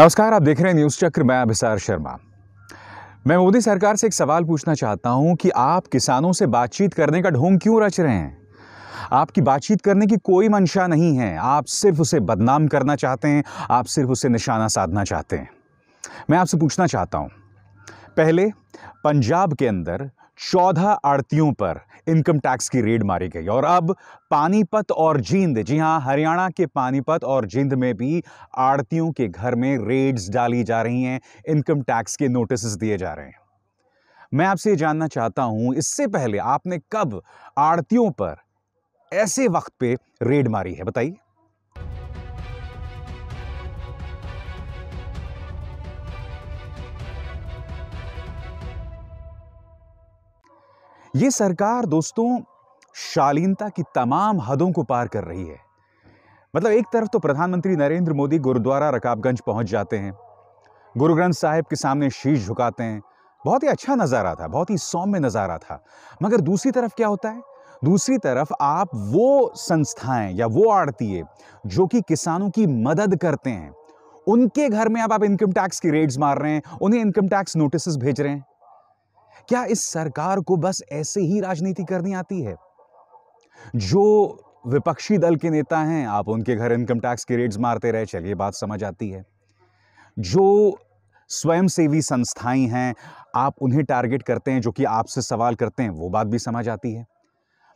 नमस्कार आप देख रहे हैं न्यूज़ चक्र मैं अभिसार शर्मा मैं मोदी सरकार से एक सवाल पूछना चाहता हूं कि आप किसानों से बातचीत करने का ढोंग क्यों रच रहे हैं आपकी बातचीत करने की कोई मंशा नहीं है आप सिर्फ उसे बदनाम करना चाहते हैं आप सिर्फ उसे निशाना साधना चाहते हैं मैं आपसे पूछना चाहता हूँ पहले पंजाब के अंदर चौदह आड़तियों पर इनकम टैक्स की रेड मारी गई और अब पानीपत और जींद जी हां हरियाणा के पानीपत और जींद में भी आड़तियों के घर में रेड्स डाली जा रही हैं इनकम टैक्स के नोटिस दिए जा रहे हैं मैं आपसे जानना चाहता हूं इससे पहले आपने कब आड़तियों पर ऐसे वक्त पे रेड मारी है बताइए ये सरकार दोस्तों शालीनता की तमाम हदों को पार कर रही है मतलब एक तरफ तो प्रधानमंत्री नरेंद्र मोदी गुरुद्वारा रकाबगंज पहुंच जाते हैं गुरु ग्रंथ साहिब के सामने शीश झुकाते हैं बहुत ही अच्छा नज़ारा था बहुत ही सौम्य नज़ारा था मगर दूसरी तरफ क्या होता है दूसरी तरफ आप वो संस्थाएं या वो आड़ती जो कि किसानों की मदद करते हैं उनके घर में आप, आप इनकम टैक्स की रेड्स मार रहे हैं उन्हें इनकम टैक्स नोटिस भेज रहे हैं क्या इस सरकार को बस ऐसे ही राजनीति करनी आती है जो विपक्षी दल के नेता हैं आप उनके घर इनकम टैक्स के रेट्स मारते रहे चलिए बात समझ आती है जो स्वयंसेवी संस्थाएं हैं आप उन्हें टारगेट करते हैं जो कि आपसे सवाल करते हैं वो बात भी समझ आती है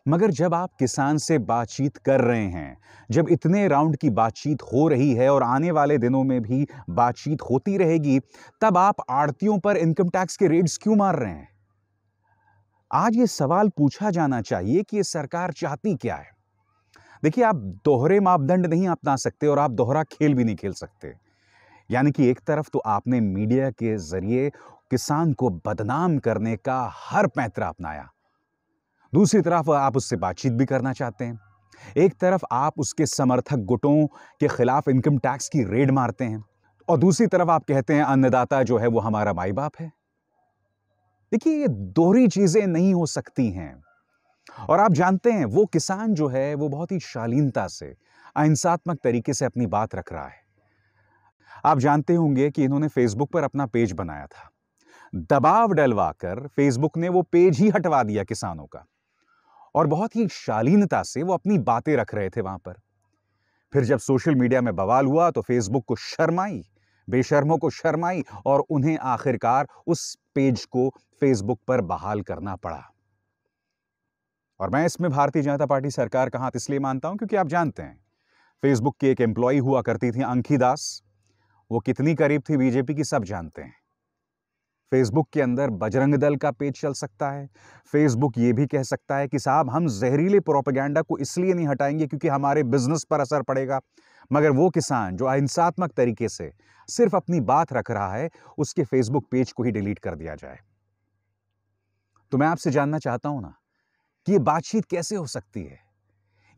मगर जब आप किसान से बातचीत कर रहे हैं जब इतने राउंड की बातचीत हो रही है और आने वाले दिनों में भी बातचीत होती रहेगी तब आप आड़तियों पर इनकम टैक्स के रेट्स क्यों मार रहे हैं आज ये सवाल पूछा जाना चाहिए कि ये सरकार चाहती क्या है देखिए आप दोहरे मापदंड नहीं अपना सकते और आप दोहरा खेल भी नहीं खेल सकते यानी कि एक तरफ तो आपने मीडिया के जरिए किसान को बदनाम करने का हर पैंतरा अपनाया दूसरी तरफ आप उससे बातचीत भी करना चाहते हैं एक तरफ आप उसके समर्थक गुटों के खिलाफ इनकम टैक्स की रेड मारते हैं और दूसरी तरफ आप कहते हैं अन्नदाता जो है वो हमारा माई बाप है देखिए ये दोहरी चीज़ें नहीं हो सकती हैं और आप जानते हैं वो किसान जो है वो बहुत ही शालीनता से अहिंसात्मक तरीके से अपनी बात रख रहा है आप जानते होंगे कि इन्होंने फेसबुक पर अपना पेज बनाया था दबाव डलवाकर फेसबुक ने वो पेज ही हटवा दिया किसानों का और बहुत ही शालीनता से वो अपनी बातें रख रहे थे वहां पर फिर जब सोशल मीडिया में बवाल हुआ तो फेसबुक को शर्माई बेशर्मों को शर्माई और उन्हें आखिरकार उस पेज को फेसबुक पर बहाल करना पड़ा और मैं इसमें भारतीय जनता पार्टी सरकार का हाथ इसलिए मानता हूं क्योंकि आप जानते हैं फेसबुक की एक एम्प्लॉय हुआ करती थी अंकी दास वो कितनी करीब थी बीजेपी की सब जानते हैं फेसबुक के अंदर बजरंग दल का पेज चल सकता है फेसबुक ये भी कह सकता है कि साहब हम जहरीले प्रोपेगेंडा को इसलिए नहीं हटाएंगे क्योंकि हमारे बिजनेस पर असर पड़ेगा मगर वो किसान जो अहिंसात्मक तरीके से सिर्फ अपनी बात रख रहा है उसके फेसबुक पेज को ही डिलीट कर दिया जाए तो मैं आपसे जानना चाहता हूं ना कि ये बातचीत कैसे हो सकती है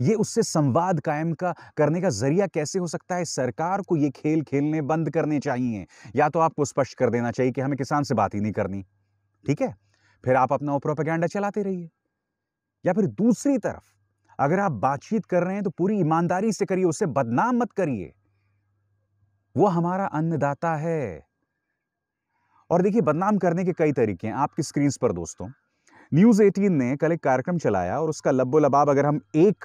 ये उससे संवाद कायम का करने का जरिया कैसे हो सकता है सरकार को ये खेल खेलने बंद करने चाहिए या तो आपको स्पष्ट कर देना चाहिए कि हमें किसान से बात ही नहीं करनी ठीक है फिर आप अपना प्रोपेगेंडा चलाते रहिए या फिर दूसरी तरफ अगर आप बातचीत कर रहे हैं तो पूरी ईमानदारी से करिए उससे बदनाम मत करिए वो हमारा अन्नदाता है और देखिए बदनाम करने के कई तरीके हैं आपकी स्क्रीन पर दोस्तों न्यूज़ 18 ने कल एक कार्यक्रम चलाया और उसका लब्बो लबाब अगर हम एक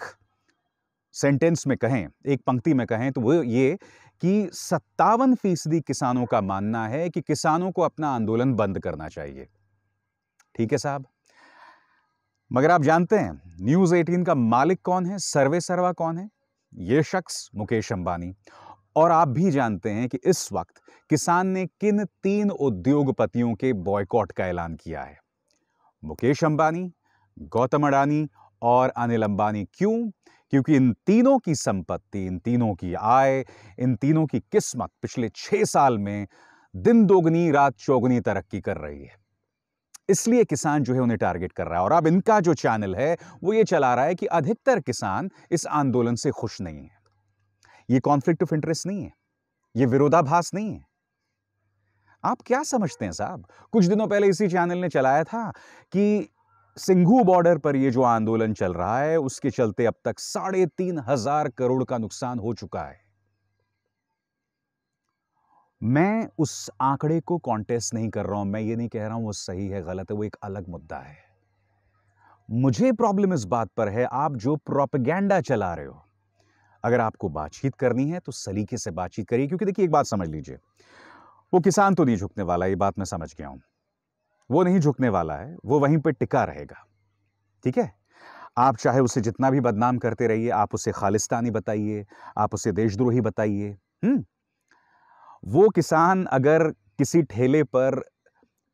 सेंटेंस में कहें एक पंक्ति में कहें तो वो ये कि सत्तावन फीसदी किसानों का मानना है कि किसानों को अपना आंदोलन बंद करना चाहिए ठीक है साहब मगर आप जानते हैं न्यूज़ 18 का मालिक कौन है सर्वे सर्वा कौन है ये शख्स मुकेश अंबानी और आप भी जानते हैं कि इस वक्त किसान ने किन तीन उद्योगपतियों के बॉयकॉट का ऐलान किया है मुकेश अंबानी गौतम अडानी और अनिल अंबानी क्यों क्योंकि इन तीनों की संपत्ति इन तीनों की आय इन तीनों की किस्मत पिछले छः साल में दिन दोगुनी रात चौगुनी तरक्की कर रही है इसलिए किसान जो है उन्हें टारगेट कर रहा है और अब इनका जो चैनल है वो ये चला रहा है कि अधिकतर किसान इस आंदोलन से खुश नहीं है ये कॉन्फ्लिक्ट ऑफ इंटरेस्ट नहीं है ये विरोधाभास नहीं है आप क्या समझते हैं साहब कुछ दिनों पहले इसी चैनल ने चलाया था कि सिंघू बॉर्डर पर ये जो आंदोलन चल रहा है उसके चलते अब तक साढ़े तीन हजार करोड़ का नुकसान हो चुका है मैं उस आंकड़े को कॉन्टेस्ट नहीं कर रहा हूं मैं ये नहीं कह रहा हूं वो सही है गलत है वो एक अलग मुद्दा है मुझे प्रॉब्लम इस बात पर है आप जो प्रोपेगेंडा चला रहे हो अगर आपको बातचीत करनी है तो सलीके से बातचीत करिए क्योंकि देखिए एक बात समझ लीजिए वो किसान तो नहीं झुकने वाला ये बात मैं समझ गया हूं वो नहीं झुकने वाला है वो वहीं पर टिका रहेगा ठीक है आप चाहे उसे जितना भी बदनाम करते रहिए आप उसे खालिस्तानी बताइए आप उसे देशद्रोही बताइए हम्म वो किसान अगर किसी ठेले पर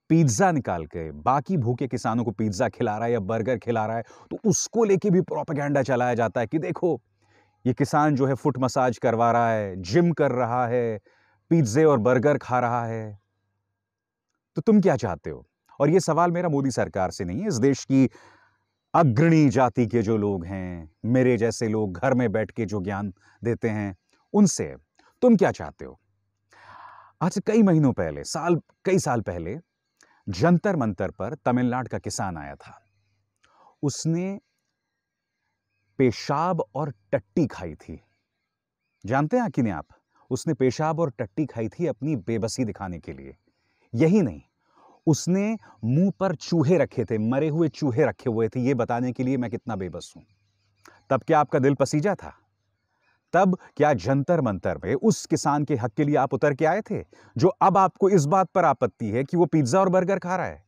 पिज्ज़ा निकाल के बाकी भूखे किसानों को पिज्ज़ा खिला रहा है या बर्गर खिला रहा है तो उसको लेके भी प्रोपागेंडा चलाया जाता है कि देखो ये किसान जो है फुट मसाज करवा रहा है जिम कर रहा है पिज्ज़े और बर्गर खा रहा है तो तुम क्या चाहते हो और ये सवाल मेरा मोदी सरकार से नहीं है इस देश की अग्रणी जाति के जो लोग हैं मेरे जैसे लोग घर में बैठ के जो ज्ञान देते हैं उनसे तुम क्या चाहते हो आज से कई महीनों पहले साल कई साल पहले जंतर मंतर पर तमिलनाडु का किसान आया था उसने पेशाब और टट्टी खाई थी जानते हैं नहीं आप उसने पेशाब और टट्टी खाई थी अपनी बेबसी दिखाने के लिए यही नहीं उसने मुंह पर चूहे रखे थे मरे हुए चूहे रखे हुए थे ये बताने के लिए मैं कितना बेबस हूं तब क्या आपका दिल पसीजा था तब क्या जंतर मंतर में उस किसान के हक के लिए आप उतर के आए थे जो अब आपको इस बात पर आपत्ति है कि वो पिज्ज़ा और बर्गर खा रहा है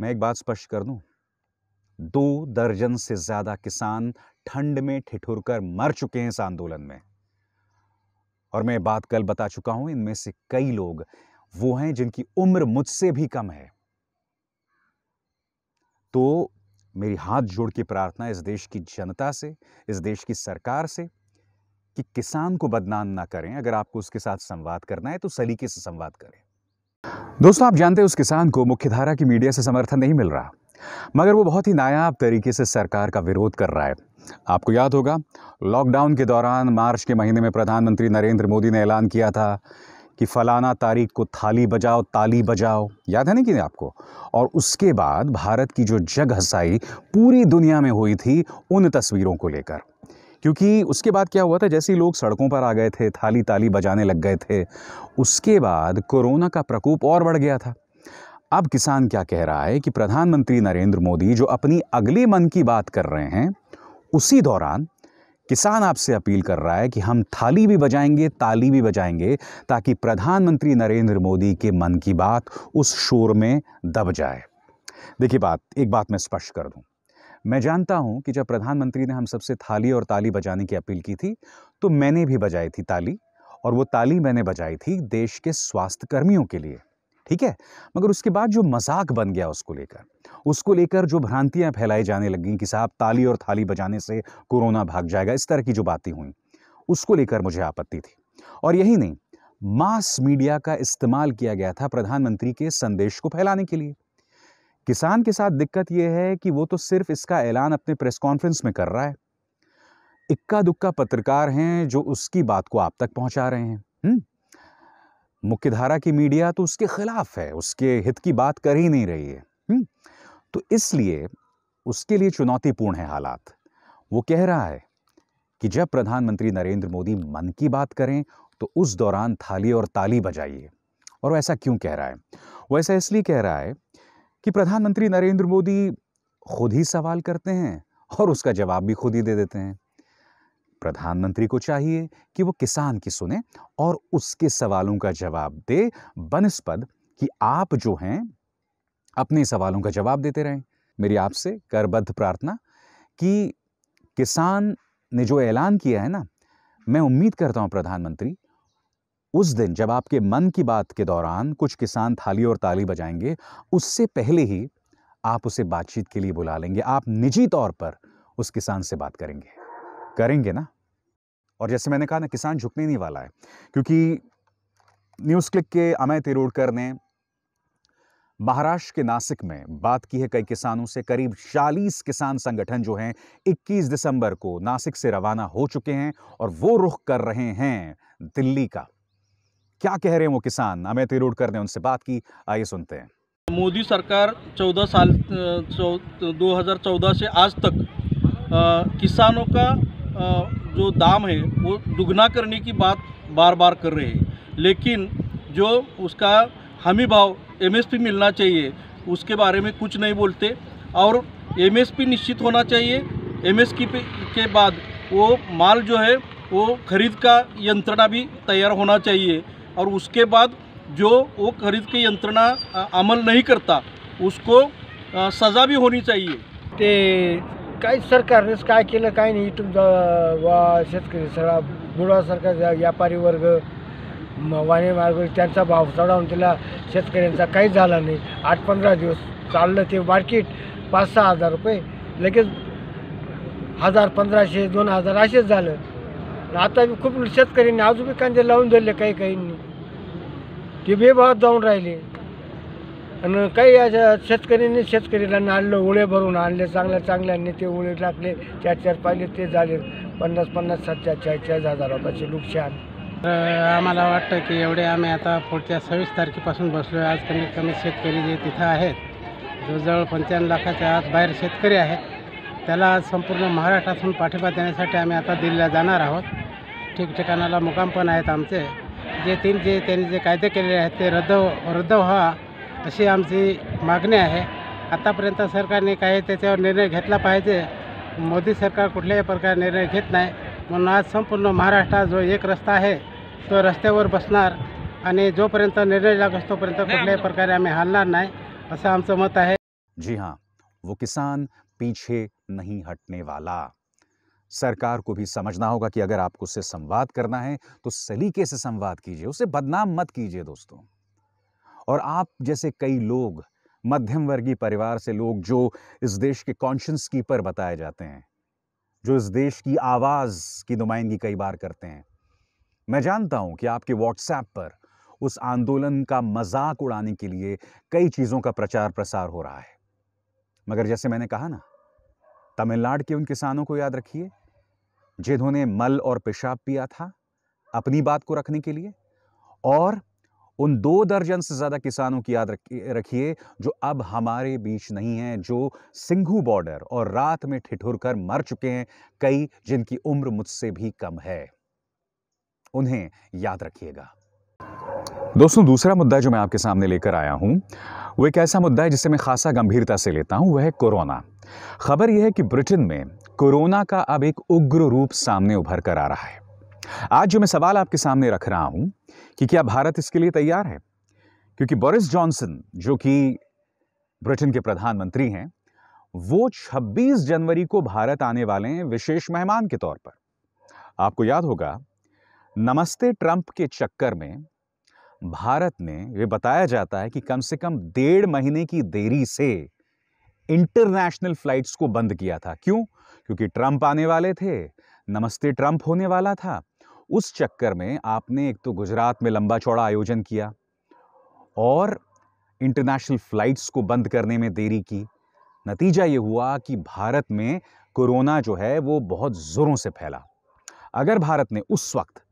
मैं एक बात स्पष्ट कर दूं दो दर्जन से ज़्यादा किसान ठंड में ठिठुर कर मर चुके हैं इस आंदोलन में और मैं बात कल बता चुका हूं इनमें से कई लोग वो हैं जिनकी उम्र मुझसे भी कम है तो मेरी हाथ जोड़ के प्रार्थना इस देश की जनता से इस देश की सरकार से कि किसान को बदनाम ना करें अगर आपको उसके साथ संवाद करना है तो सलीके से संवाद करें दोस्तों आप जानते हैं उस किसान को मुख्यधारा की मीडिया से समर्थन नहीं मिल रहा मगर वो बहुत ही नायाब तरीके से सरकार का विरोध कर रहा है आपको याद होगा लॉकडाउन के दौरान मार्च के महीने में प्रधानमंत्री नरेंद्र मोदी ने ऐलान किया था कि फ़लाना तारीख को थाली बजाओ ताली बजाओ याद है ना कि आपको और उसके बाद भारत की जो जग हसाई पूरी दुनिया में हुई थी उन तस्वीरों को लेकर क्योंकि उसके बाद क्या हुआ था जैसे ही लोग सड़कों पर आ गए थे थाली ताली बजाने लग गए थे उसके बाद कोरोना का प्रकोप और बढ़ गया था अब किसान क्या कह रहा है कि प्रधानमंत्री नरेंद्र मोदी जो अपनी अगले मन की बात कर रहे हैं उसी दौरान किसान आपसे अपील कर रहा है कि हम थाली भी बजाएंगे ताली भी बजाएंगे ताकि प्रधानमंत्री नरेंद्र मोदी के मन की बात उस शोर में दब जाए देखिए बात एक बात मैं स्पष्ट कर दूं मैं जानता हूं कि जब प्रधानमंत्री ने हम सबसे थाली और ताली बजाने की अपील की थी तो मैंने भी बजाई थी ताली और वो ताली मैंने बजाई थी देश के स्वास्थ्य कर्मियों के लिए ठीक है मगर उसके बाद जो मजाक बन गया उसको लेकर उसको लेकर जो भ्रांतियां फैलाई जाने लगी कि साहब ताली और थाली बजाने से कोरोना भाग जाएगा इस तरह की जो बातें हुई उसको लेकर मुझे आपत्ति थी और यही नहीं मास मीडिया का इस्तेमाल किया गया था प्रधानमंत्री के संदेश को फैलाने के लिए किसान के साथ दिक्कत यह है कि वो तो सिर्फ इसका ऐलान अपने प्रेस कॉन्फ्रेंस में कर रहा है इक्का दुक्का पत्रकार हैं जो उसकी बात को आप तक पहुंचा रहे हैं हुँ? हम्म? मुख्यधारा की मीडिया तो उसके खिलाफ है उसके हित की बात कर ही नहीं रही है हुँ? हम्म? तो इसलिए उसके लिए चुनौतीपूर्ण है हालात वो कह रहा है कि जब प्रधानमंत्री नरेंद्र मोदी मन की बात करें तो उस दौरान थाली और ताली बजाइए और ऐसा क्यों कह रहा है वो ऐसा इसलिए कह रहा है कि प्रधानमंत्री नरेंद्र मोदी खुद ही सवाल करते हैं और उसका जवाब भी खुद ही दे देते हैं प्रधानमंत्री को चाहिए कि वो किसान की सुने और उसके सवालों का जवाब दे बनस्पद कि आप जो हैं अपने सवालों का जवाब देते रहें मेरी आपसे करबद्ध प्रार्थना कि किसान ने जो ऐलान किया है ना मैं उम्मीद करता हूं प्रधानमंत्री उस दिन जब आपके मन की बात के दौरान कुछ किसान थाली और ताली बजाएंगे उससे पहले ही आप उसे बातचीत के लिए बुला लेंगे आप निजी तौर पर उस किसान से बात करेंगे करेंगे ना और जैसे मैंने कहा ना किसान झुकने नहीं वाला है क्योंकि न्यूज़ क्लिक के अमय तिरोड़कर ने महाराष्ट्र के नासिक में बात की है कई किसानों से करीब 40 किसान संगठन जो हैं 21 दिसंबर को नासिक से रवाना हो चुके हैं और वो रुख कर रहे हैं दिल्ली का क्या कह रहे हैं वो किसान अमय तिरोड़कर ने उनसे बात की आइए सुनते हैं मोदी सरकार 14 साल 2014 से आज तक आ, किसानों का जो दाम है वो दुगना करने की बात बार बार कर रहे हैं लेकिन जो उसका हमी भाव एमएसपी मिलना चाहिए उसके बारे में कुछ नहीं बोलते और एमएसपी निश्चित होना चाहिए एमएसपी के बाद वो माल जो है वो खरीद का यंत्रणा भी तैयार होना चाहिए और उसके बाद जो वो खरीद की यंत्रणा अमल नहीं करता उसको सज़ा भी होनी चाहिए काही सरकारनेच काय केलं काय नाही इथून वा शेतकरी सगळा बुडवासारखा जा- व्यापारी वर्ग वाणी मार्ग त्यांचा भाव चढावून त्याला शेतकऱ्यांचा काही झाला नाही आठ पंधरा दिवस चाललं ते मार्केट पाच सहा हजार रुपये लगेच हजार पंधराशे दोन हजार असेच झालं आता खूप शेतकऱ्यांनी अजून बी कांदे लावून धरले काही काहींनी ते बेभावात जाऊन राहिले आणि काही अशा शेतकऱ्यांनी शेतकरीला आणलं ओळे भरून आणले चांगल्या चांगल्याने ते ओळे टाकले चार चार पाहिले ते झाले पन्नास पन्नास सातच्या चार चाळीस हजार रुपयाचे नुकसान आम्हाला वाटतं की एवढे आम्ही आता पुढच्या सव्वीस तारखेपासून बसलो आहे आज कमीत कमी शेतकरी जे तिथं आहेत जवळजवळ पंच्याण्णव लाखाच्या आत बाहेर शेतकरी आहेत त्याला आज संपूर्ण महाराष्ट्रातून पाठिंबा देण्यासाठी आम्ही आता दिल्लीला जाणार आहोत ठिकठिकाणाला मुकाम पण आहेत आमचे जे तीन जे त्यांनी जे कायदे केलेले आहेत ते रद्द रद्द व्हा अशी आमची मागणी आहे आत्तापर्यंत सरकारने काही त्याच्यावर निर्णय घजे मोदी सरकार कुछ प्रकार निर्णय घत नहीं मन आज संपूर्ण महाराष्ट्र जो एक रस्ता है तो रस्तर बसना आणि जोपर्यंत निर्णय लागत तोपर्यंत कुछ प्रकार आम्मी हलना नहीं असं मत है जी हाँ वो किसान पीछे नहीं हटने वाला सरकार को भी समझना होगा कि अगर आपको उससे संवाद करना है तो सलीके से संवाद कीजिए उसे बदनाम मत कीजिए दोस्तों और आप जैसे कई लोग मध्यम वर्गीय परिवार से लोग जो इस देश के कॉन्शियस कीपर बताए जाते हैं जो इस देश की आवाज़ की नुमाइंदगी कई बार करते हैं मैं जानता हूं कि आपके व्हाट्सएप पर उस आंदोलन का मजाक उड़ाने के लिए कई चीज़ों का प्रचार प्रसार हो रहा है मगर जैसे मैंने कहा ना तमिलनाडु के उन किसानों को याद रखिए जिन्होंने मल और पेशाब पिया था अपनी बात को रखने के लिए और उन दो दर्जन से ज़्यादा किसानों की याद रखिए जो अब हमारे बीच नहीं हैं जो सिंघू बॉर्डर और रात में ठिठुर कर मर चुके हैं कई जिनकी उम्र मुझसे भी कम है उन्हें याद रखिएगा दोस्तों दूसरा मुद्दा जो मैं आपके सामने लेकर आया हूं वो एक ऐसा मुद्दा है जिसे मैं खासा गंभीरता से लेता हूं वह है कोरोना खबर यह है कि ब्रिटेन में कोरोना का अब एक उग्र रूप सामने उभर कर आ रहा है आज जो मैं सवाल आपके सामने रख रहा हूं कि क्या भारत इसके लिए तैयार है क्योंकि बोरिस जॉनसन जो कि ब्रिटेन के प्रधानमंत्री हैं वो 26 जनवरी को भारत आने वाले हैं विशेष मेहमान के तौर पर आपको याद होगा नमस्ते ट्रंप के चक्कर में भारत ने ये बताया जाता है कि कम से कम डेढ़ महीने की देरी से इंटरनेशनल फ्लाइट्स को बंद किया था क्यों क्योंकि ट्रंप आने वाले थे नमस्ते ट्रंप होने वाला था उस चक्कर में आपने एक तो गुजरात में लंबा चौड़ा आयोजन किया और इंटरनेशनल फ़्लाइट्स को बंद करने में देरी की नतीजा ये हुआ कि भारत में कोरोना जो है वो बहुत ज़ोरों से फैला अगर भारत ने उस वक्त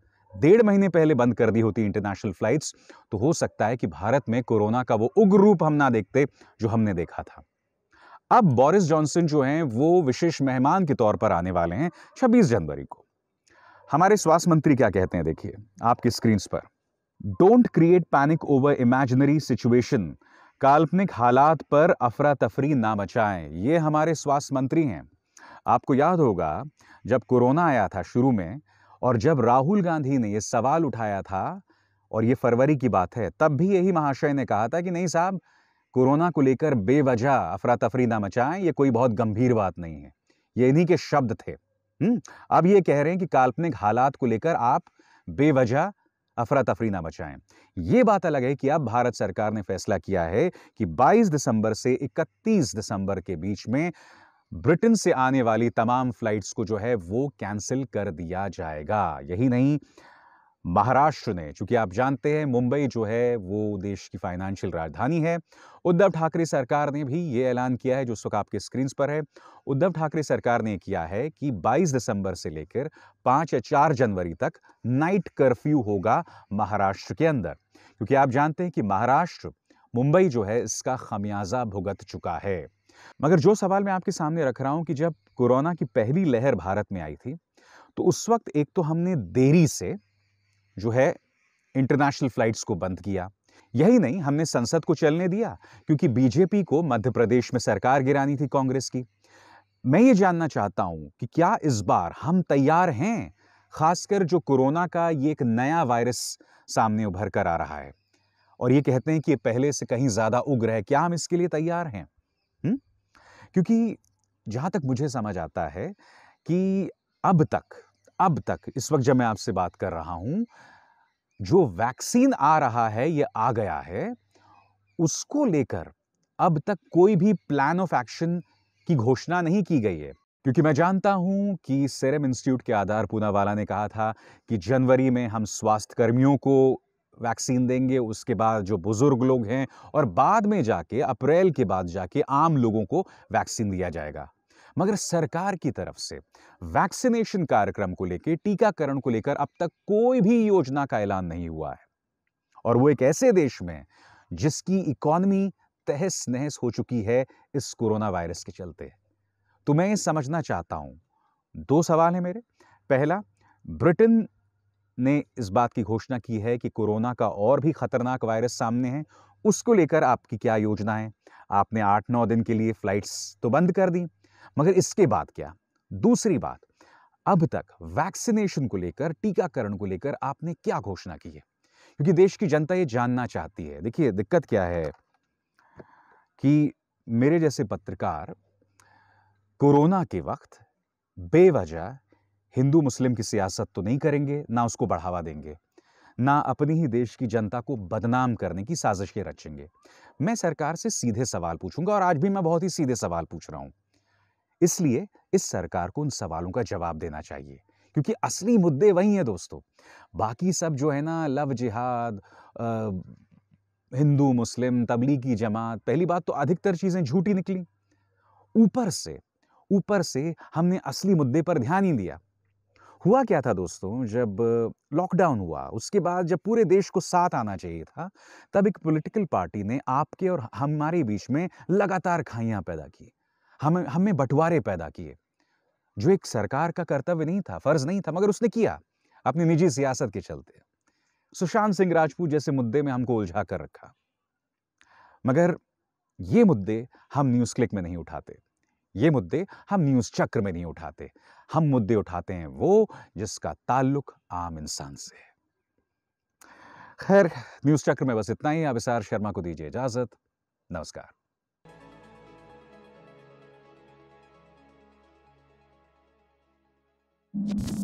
डेढ़ महीने पहले बंद कर दी होती इंटरनेशनल फ़्लाइट्स तो हो सकता है कि भारत में कोरोना का वो उग्र रूप हम ना देखते जो हमने देखा था अब बोरिस जॉनसन जो हैं वो विशेष मेहमान के तौर पर आने वाले हैं 26 जनवरी को हमारे स्वास्थ्य मंत्री क्या कहते हैं देखिए आपकी स्क्रीन पर don't create panic over imaginary situation काल्पनिक हालात पर अफरा तफरी ना मचाएं ये हमारे स्वास्थ्य मंत्री हैं आपको याद होगा जब कोरोना आया था शुरू में और जब राहुल गांधी ने ये सवाल उठाया था और ये फरवरी की बात है तब भी यही महाशय ने कहा था कि नहीं साहब कोरोना को लेकर बेवजह अफरा तफरी ना मचाएं ये कोई बहुत गंभीर बात नहीं है ये इन्हीं के शब्द थे अब ये कह रहे हैं कि काल्पनिक हालात को लेकर आप बेवजह अफरा तफरी ना बचाएं ये बात अलग है कि अब भारत सरकार ने फैसला किया है कि 22 दिसंबर से 31 दिसंबर के बीच में ब्रिटेन से आने वाली तमाम फ्लाइट्स को जो है वो कैंसिल कर दिया जाएगा यही नहीं महाराष्ट्र ने चूंकि आप जानते हैं मुंबई जो है वो देश की फाइनेंशियल राजधानी है उद्धव ठाकरे सरकार ने भी ये ऐलान किया है जो इस वक्त आपके स्क्रीन पर है उद्धव ठाकरे सरकार ने किया है कि 22 दिसंबर से लेकर 5 या 4 जनवरी तक नाइट कर्फ्यू होगा महाराष्ट्र के अंदर क्योंकि आप जानते हैं कि महाराष्ट्र मुंबई जो है इसका खमियाजा भुगत चुका है मगर जो सवाल मैं आपके सामने रख रहा हूं कि जब कोरोना की पहली लहर भारत में आई थी तो उस वक्त एक तो हमने देरी से जो है इंटरनेशनल फ्लाइट्स को बंद किया यही नहीं हमने संसद को चलने दिया क्योंकि बीजेपी को मध्य प्रदेश में सरकार गिरानी थी कांग्रेस की मैं ये जानना चाहता हूं कि क्या इस बार हम तैयार हैं खासकर जो कोरोना का ये एक नया वायरस सामने उभर कर आ रहा है और ये कहते हैं कि ये पहले से कहीं ज़्यादा उग्र है क्या हम इसके लिए तैयार हैं हु? क्योंकि जहां तक मुझे समझ आता है कि अब तक अब तक इस वक्त जब मैं आपसे बात कर रहा हूं जो वैक्सीन आ रहा है ये आ गया है उसको लेकर अब तक कोई भी प्लान ऑफ एक्शन की घोषणा नहीं की गई है क्योंकि मैं जानता हूं कि सेरम इंस्टीट्यूट के आधार पूनावाला ने कहा था कि जनवरी में हम स्वास्थ्य कर्मियों को वैक्सीन देंगे उसके बाद जो बुज़ुर्ग लोग हैं और बाद में जाके अप्रैल के बाद जाके आम लोगों को वैक्सीन दिया जाएगा मगर सरकार की तरफ से वैक्सीनेशन कार्यक्रम को लेकर टीकाकरण को लेकर अब तक कोई भी योजना का ऐलान नहीं हुआ है और वो एक ऐसे देश में जिसकी इकोनमी तहस नहस हो चुकी है इस कोरोना वायरस के चलते तो मैं ये समझना चाहता हूं दो सवाल है मेरे पहला ब्रिटेन ने इस बात की घोषणा की है कि कोरोना का और भी खतरनाक वायरस सामने है उसको लेकर आपकी क्या योजना है आपने आठ नौ दिन के लिए फ्लाइट्स तो बंद कर दी मगर इसके बाद क्या दूसरी बात अब तक वैक्सीनेशन को लेकर टीकाकरण को लेकर आपने क्या घोषणा की है क्योंकि देश की जनता ये जानना चाहती है देखिए दिक्कत क्या है कि मेरे जैसे पत्रकार कोरोना के वक्त बेवजह हिंदू मुस्लिम की सियासत तो नहीं करेंगे ना उसको बढ़ावा देंगे ना अपनी ही देश की जनता को बदनाम करने की साजिशें रचेंगे मैं सरकार से सीधे सवाल पूछूंगा और आज भी मैं बहुत ही सीधे सवाल पूछ रहा हूं इसलिए इस सरकार को उन सवालों का जवाब देना चाहिए क्योंकि असली मुद्दे वही हैं दोस्तों बाकी सब जो है ना लव जिहाद हिंदू मुस्लिम तबलीगी जमात पहली बात तो अधिकतर चीज़ें झूठी निकली ऊपर से ऊपर से हमने असली मुद्दे पर ध्यान ही दिया हुआ क्या था दोस्तों जब लॉकडाउन हुआ उसके बाद जब पूरे देश को साथ आना चाहिए था तब एक पॉलिटिकल पार्टी ने आपके और हमारे बीच में लगातार खाइयाँ पैदा की हम हमें बंटवारे पैदा किए जो एक सरकार का कर्तव्य नहीं था फर्ज नहीं था मगर उसने किया अपनी निजी सियासत के चलते सुशांत सिंह राजपूत जैसे मुद्दे में हमको उलझा कर रखा मगर ये मुद्दे हम न्यूज़ क्लिक में नहीं उठाते ये मुद्दे हम न्यूज़ चक्र में नहीं उठाते हम मुद्दे उठाते हैं वो जिसका ताल्लुक आम इंसान से है खैर न्यूज़ चक्र में बस इतना ही अभिसार शर्मा को दीजिए इजाज़त नमस्कार you